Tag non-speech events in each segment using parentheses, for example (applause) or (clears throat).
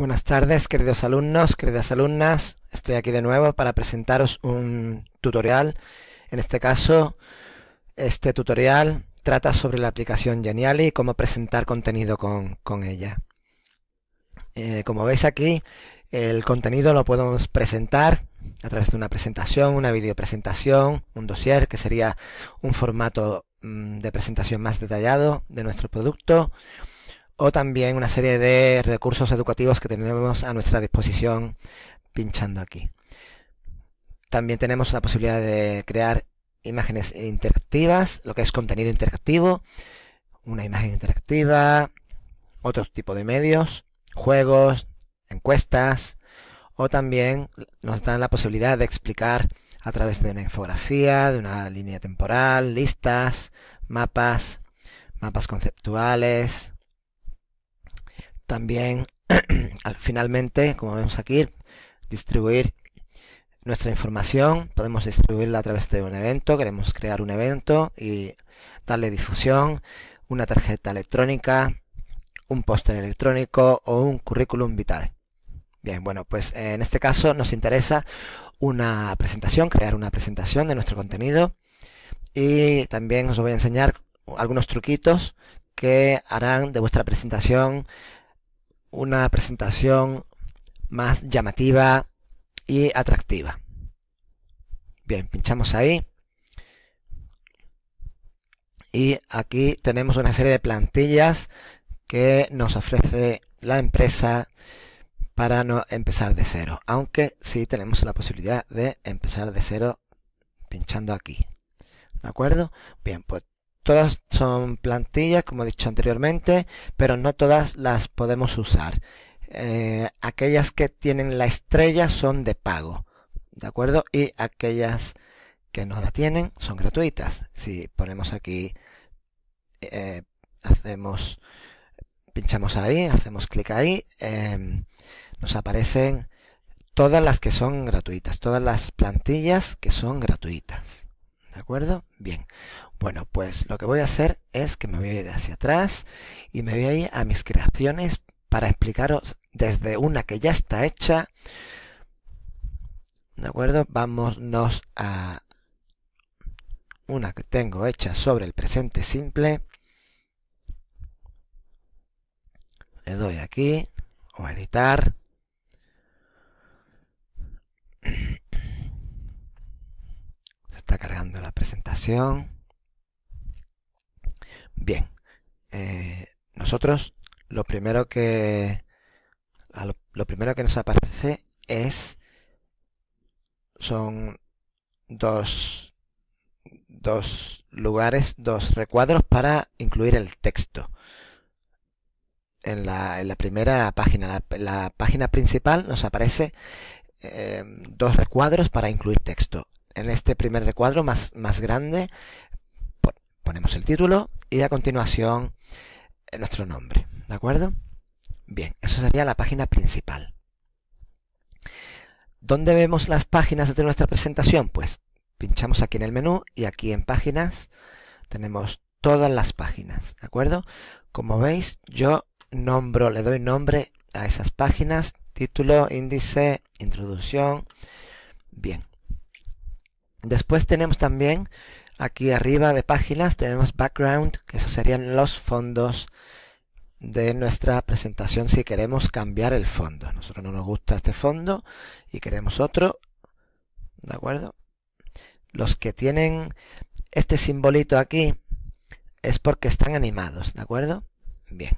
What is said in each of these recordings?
Buenas tardes, queridos alumnos, queridas alumnas. Estoy aquí de nuevo para presentaros un tutorial. En este caso, este tutorial trata sobre la aplicación Geniali y cómo presentar contenido con, ella. Eh, como veis aquí, el contenido lo podemos presentar a través de una presentación, una videopresentación, un dossier, que sería un formato mm, de presentación más detallado de nuestro producto, o también una serie de recursos educativos que tenemos a nuestra disposición pinchando aquí. También tenemos la posibilidad de crear imágenes interactivas, lo que es contenido interactivo, una imagen interactiva, otro tipo de medios, juegos, encuestas, o también nos dan la posibilidad de explicar a través de una infografía, de una línea temporal, listas, mapas, mapas conceptuales, también (clears throat) finalmente, como vemos aquí, distribuir nuestra información, podemos distribuirla a través de un evento, queremos crear un evento y darle difusión, una tarjeta electrónica, un póster electrónico o un currículum vitae. Bien, bueno, pues eh, en este caso nos interesa una presentación, crear una presentación de nuestro contenido y también os voy a enseñar algunos truquitos que harán de vuestra presentación una presentación más llamativa y atractiva. Bien, pinchamos ahí. Y aquí tenemos una serie de plantillas que nos ofrece la empresa para no empezar de cero. Aunque sí tenemos la posibilidad de empezar de cero pinchando aquí. ¿De acuerdo? Bien, pues Todas son plantillas, como he dicho anteriormente, pero no todas las podemos usar. Eh, aquellas que tienen la estrella son de pago, ¿de acuerdo? Y aquellas que no la tienen son gratuitas. Si ponemos aquí, eh, hacemos, pinchamos ahí, hacemos clic ahí, em, nos aparecen todas las que son gratuitas, todas las plantillas que son gratuitas. ¿De acuerdo? Bien. Bueno, pues lo que voy a hacer es que me voy a ir hacia atrás y me voy a ir a mis creaciones para explicaros desde una que ya está hecha. ¿De acuerdo? Vámonos a una que tengo hecha sobre el presente simple. Le doy aquí o editar. está cargando la presentación. Bien, eh, nosotros lo primero que lo, primero que nos aparece es son dos dos lugares, dos recuadros para incluir el texto. En la, en la primera página, la, página principal nos aparece eh, dos recuadros para incluir texto en este primer recuadro más, más grande ponemos el título y a continuación eh, nuestro nombre. ¿De acuerdo? Bien, eso sería la página principal. ¿Dónde vemos las páginas de nuestra presentación? Pues pinchamos aquí en el menú y aquí en páginas tenemos todas las páginas. ¿De acuerdo? Como veis, yo nombro, le doy nombre a esas páginas, título, índice, introducción. Bien, Después tenemos también aquí arriba de páginas, tenemos background, que esos serían los fondos de nuestra presentación si queremos cambiar el fondo. nosotros no nos gusta este fondo y queremos otro, ¿de acuerdo? Los que tienen este simbolito aquí es porque están animados, ¿de acuerdo? Bien.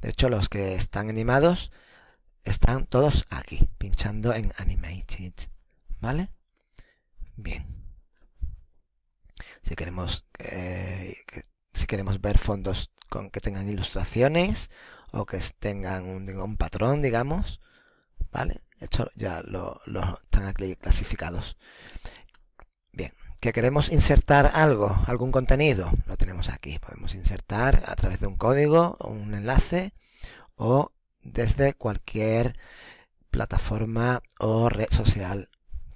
De hecho, los que están animados están todos aquí, pinchando en Animated, ¿vale? bien. Si queremos, eh, si queremos ver fondos con que tengan ilustraciones o que tengan un, patrón, digamos, ¿vale? Esto ya lo, lo están aquí clasificados. Bien, que queremos insertar algo, algún contenido, lo tenemos aquí. Podemos insertar a través de un código, un enlace o desde cualquier plataforma o red social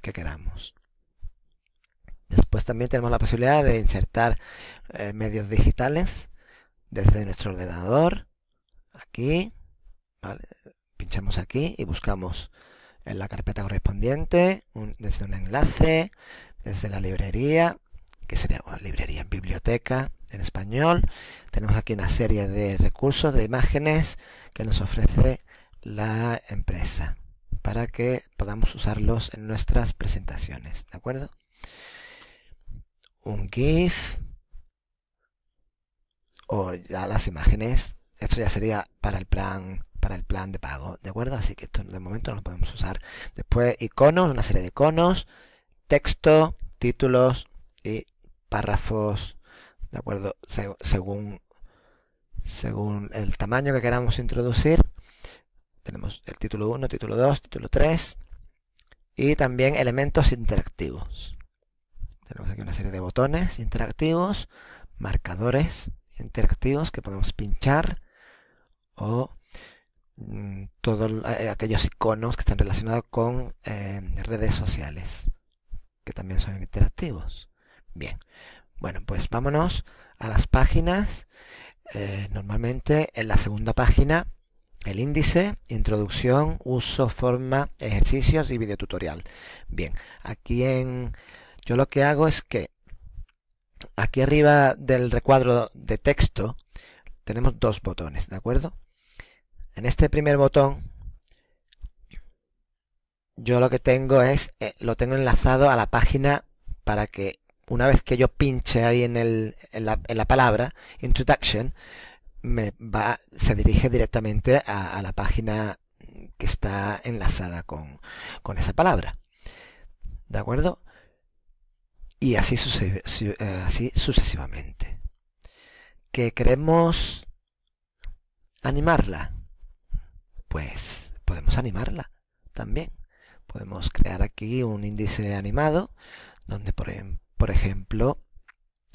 que queramos. Después también tenemos la posibilidad de insertar eh, medios digitales desde nuestro ordenador. Aquí, pinchamos aquí y buscamos en la carpeta correspondiente, desde un enlace, desde la librería, que sería librería en biblioteca en español. Tenemos aquí una serie de recursos, de imágenes que nos ofrece la empresa para que podamos usarlos en nuestras presentaciones. ¿De acuerdo? un GIF o ya las imágenes. Esto ya sería para el plan para el plan de pago, ¿de acuerdo? Así que esto de momento no lo podemos usar. Después iconos, una serie de iconos, texto, títulos y párrafos, ¿de acuerdo? según, según el tamaño que queramos introducir. Tenemos el título 1, título 2, título 3 y también elementos interactivos. Tenemos aquí una serie de botones interactivos, marcadores interactivos que podemos pinchar o mm, todos eh, aquellos iconos que están relacionados con eh, redes sociales que también son interactivos. Bien, bueno, pues vámonos a las páginas. Eh, normalmente en la segunda página el índice, introducción, uso, forma, ejercicios y videotutorial. Bien, aquí en yo lo que hago es que aquí arriba del recuadro de texto tenemos dos botones, ¿de acuerdo? En este primer botón yo lo que tengo es, eh, lo tengo enlazado a la página para que una vez que yo pinche ahí en, la, palabra introduction, se dirige directamente a, la página que está enlazada con, con esa palabra. ¿De acuerdo? y así, eh, así sucesivamente. ¿Que queremos animarla? Pues podemos animarla también. Podemos crear aquí un índice animado donde, por, em, ejemplo,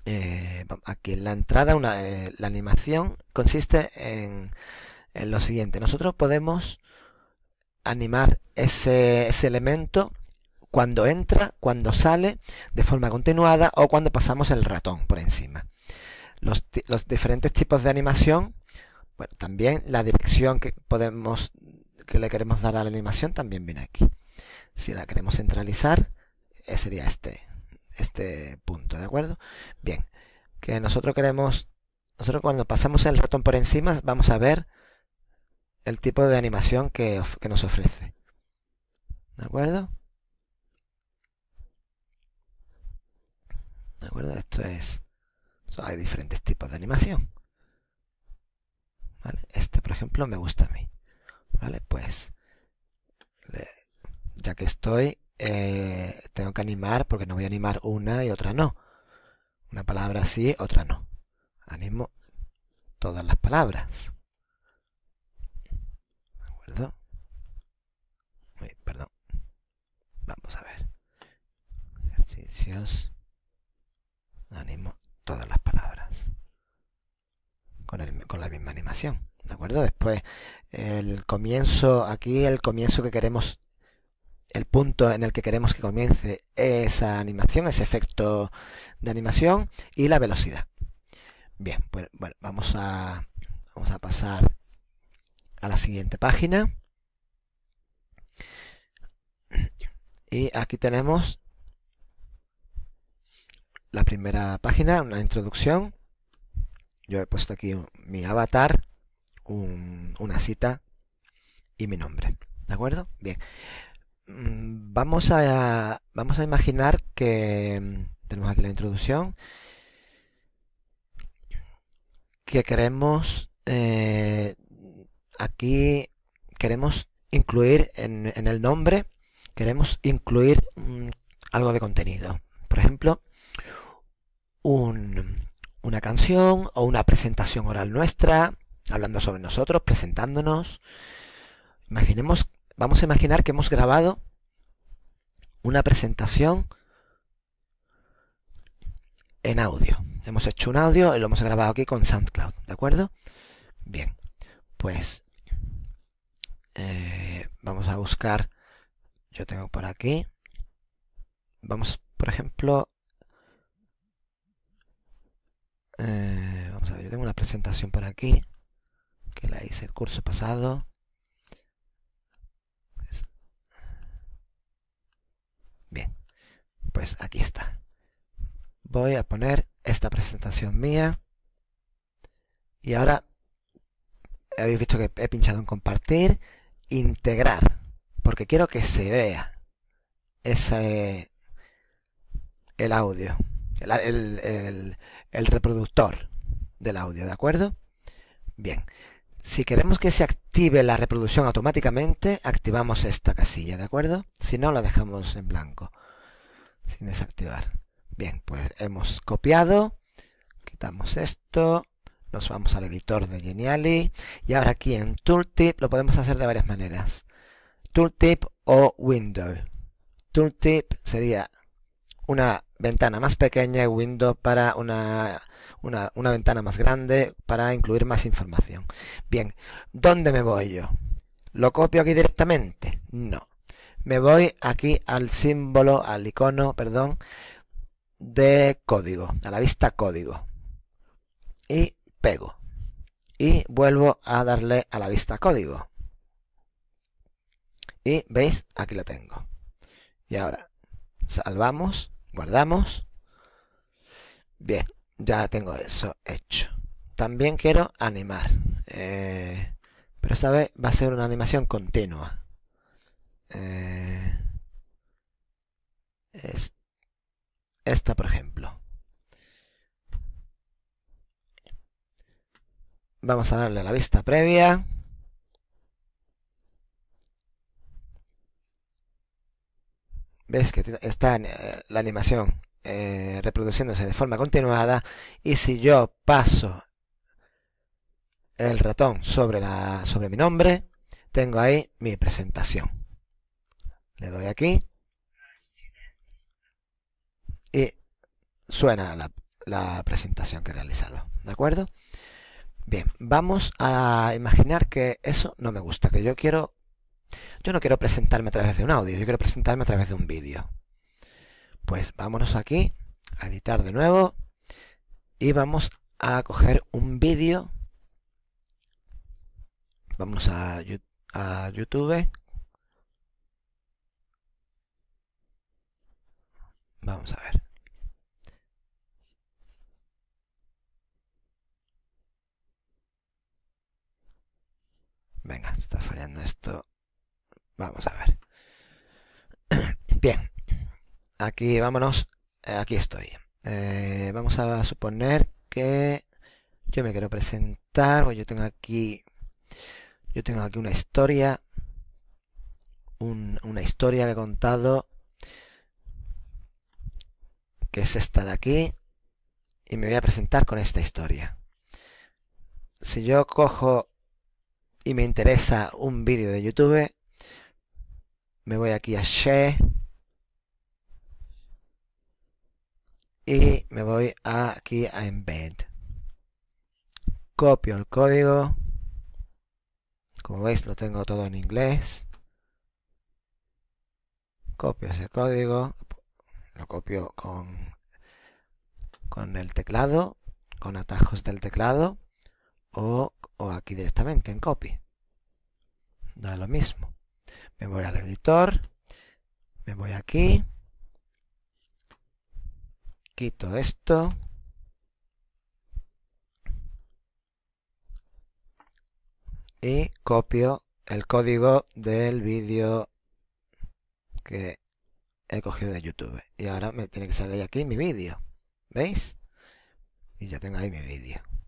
eh, aquí en la entrada, una, eh, la animación consiste en, en, lo siguiente. Nosotros podemos animar ese, ese elemento cuando entra, cuando sale de forma continuada o cuando pasamos el ratón por encima. Los, diferentes tipos de animación, bueno, también la dirección que podemos que le queremos dar a la animación también viene aquí. Si la queremos centralizar, eh, sería este, este punto, ¿de acuerdo? Bien, que nosotros queremos, nosotros cuando pasamos el ratón por encima vamos a ver el tipo de animación que nos ofrece. ¿De acuerdo? ¿De acuerdo? Esto es... Hay diferentes tipos de animación. ¿Vale? Este, por ejemplo, me gusta a mí. ¿Vale? Pues... ya que estoy, eh, tengo que animar porque no voy a animar una y otra no. Una palabra sí, otra no. Animo todas las palabras. ¿De acuerdo? Uy, perdón. Vamos a ver. Ejercicios animo todas las palabras con, la misma animación. ¿De acuerdo? Después, el comienzo, aquí el comienzo que queremos, el punto en el que queremos que comience esa animación, ese efecto de animación y la velocidad. Bien, pues bueno, vamos a, vamos a pasar a la siguiente página. Y aquí tenemos la primera página, una introducción. Yo he puesto aquí mi avatar, una cita y mi nombre. ¿De acuerdo? Bien. Mm, vamos a, vamos a imaginar que mm, tenemos aquí la introducción, que queremos eh, aquí, queremos incluir en, el nombre, queremos incluir mm, algo de contenido. Por ejemplo, una canción o una presentación oral nuestra, hablando sobre nosotros, presentándonos. Imaginemos, vamos a imaginar que hemos grabado una presentación en audio. Hemos hecho un audio y lo hemos grabado aquí con SoundCloud, ¿de acuerdo? Bien, pues eh, vamos a buscar, yo tengo por aquí, vamos por ejemplo eh, vamos a ver, yo tengo una presentación por aquí, que la hice el curso pasado. Bien, pues aquí está. Voy a poner esta presentación mía. Y ahora habéis visto que he pinchado en compartir, integrar, porque quiero que se vea ese, el audio el, reproductor del audio, ¿de acuerdo? Bien, si queremos que se active la reproducción automáticamente, activamos esta casilla, ¿de acuerdo? Si no, la dejamos en blanco, sin desactivar. Bien, pues hemos copiado, quitamos esto, nos vamos al editor de Geniali y ahora aquí en Tooltip lo podemos hacer de varias maneras. Tooltip o Window. Tooltip sería una ventana más pequeña y Windows para una, ventana más grande para incluir más información. Bien, ¿dónde me voy yo? ¿Lo copio aquí directamente? No. Me voy aquí al símbolo, al icono, perdón, de código, a la vista código. Y pego. Y vuelvo a darle a la vista código. Y veis, aquí la tengo. Y ahora salvamos, guardamos. Bien, ya tengo eso hecho. También quiero animar. Eh, pero esta vez va a ser una animación continua. Eh, esta, por ejemplo. Vamos a darle a la vista previa. ves que está eh, la animación eh, reproduciéndose de forma continuada y si yo paso el ratón sobre, la, sobre mi nombre, tengo ahí mi presentación. Le doy aquí y suena la, la presentación que he realizado. ¿De acuerdo? Bien, vamos a imaginar que eso no me gusta, que yo quiero yo no quiero presentarme a través de un audio, yo quiero presentarme a través de un vídeo. Pues vámonos aquí a editar de nuevo y vamos a coger un vídeo. Vamos a, a YouTube. Vamos a ver. Venga, está fallando esto. Vamos a ver. (clears throat) Bien. Aquí vámonos. Eh, aquí estoy. Eh, vamos a suponer que yo me quiero presentar. Pues yo tengo aquí. Yo tengo aquí una historia. una historia que he contado. Que es esta de aquí. Y me voy a presentar con esta historia. Si yo cojo y me interesa un vídeo de YouTube, me voy aquí a share Y me voy aquí a Embed. Copio el código. Como veis lo tengo todo en inglés. Copio ese código. Lo copio con, con el teclado. Con atajos del teclado. O, o aquí directamente en copy. Da lo mismo me voy al editor, me voy aquí, quito esto, y copio el código del vídeo que he cogido de YouTube. Y ahora me tiene que salir aquí mi vídeo. ¿Veis? Y ya tengo ahí mi vídeo.